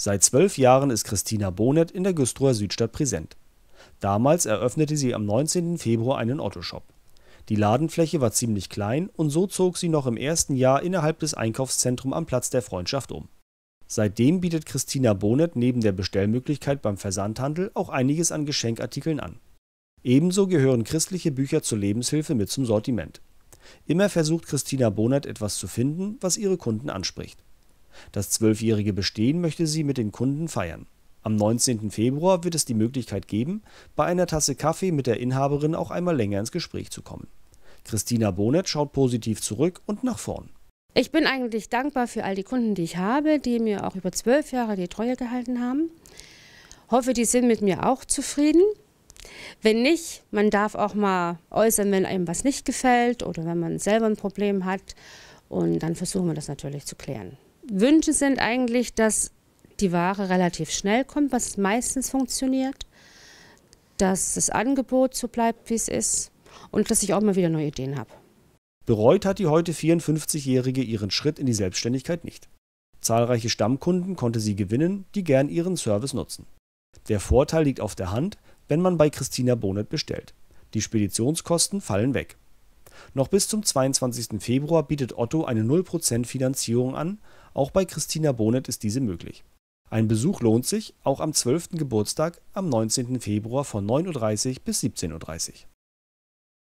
Seit zwölf Jahren ist Christina Bonet in der Güstrower Südstadt präsent. Damals eröffnete sie am 19. Februar einen Ottoshop. Die Ladenfläche war ziemlich klein und so zog sie noch im ersten Jahr innerhalb des Einkaufszentrums am Platz der Freundschaft um. Seitdem bietet Christina Bonet neben der Bestellmöglichkeit beim Versandhandel auch einiges an Geschenkartikeln an. Ebenso gehören christliche Bücher zur Lebenshilfe mit zum Sortiment. Immer versucht Christina Bonert etwas zu finden, was ihre Kunden anspricht. Das zwölfjährige Bestehen möchte sie mit den Kunden feiern. Am 19. Februar wird es die Möglichkeit geben, bei einer Tasse Kaffee mit der Inhaberin auch einmal länger ins Gespräch zu kommen. Christina Bonet schaut positiv zurück und nach vorn. Ich bin eigentlich dankbar für all die Kunden, die ich habe, die mir auch über zwölf Jahre die Treue gehalten haben. Hoffe, die sind mit mir auch zufrieden. Wenn nicht, man darf auch mal äußern, wenn einem was nicht gefällt oder wenn man selber ein Problem hat. Und dann versuchen wir das natürlich zu klären. Wünsche sind eigentlich, dass die Ware relativ schnell kommt, was meistens funktioniert, dass das Angebot so bleibt, wie es ist und dass ich auch mal wieder neue Ideen habe. Bereut hat die heute 54-Jährige ihren Schritt in die Selbstständigkeit nicht. Zahlreiche Stammkunden konnte sie gewinnen, die gern ihren Service nutzen. Der Vorteil liegt auf der Hand, wenn man bei Christina Bonet bestellt. Die Speditionskosten fallen weg. Noch bis zum 22. Februar bietet Otto eine 0% Finanzierung an, auch bei Christina Bonet ist diese möglich. Ein Besuch lohnt sich, auch am 12. Geburtstag am 19. Februar von 9.30 Uhr bis 17.30 Uhr.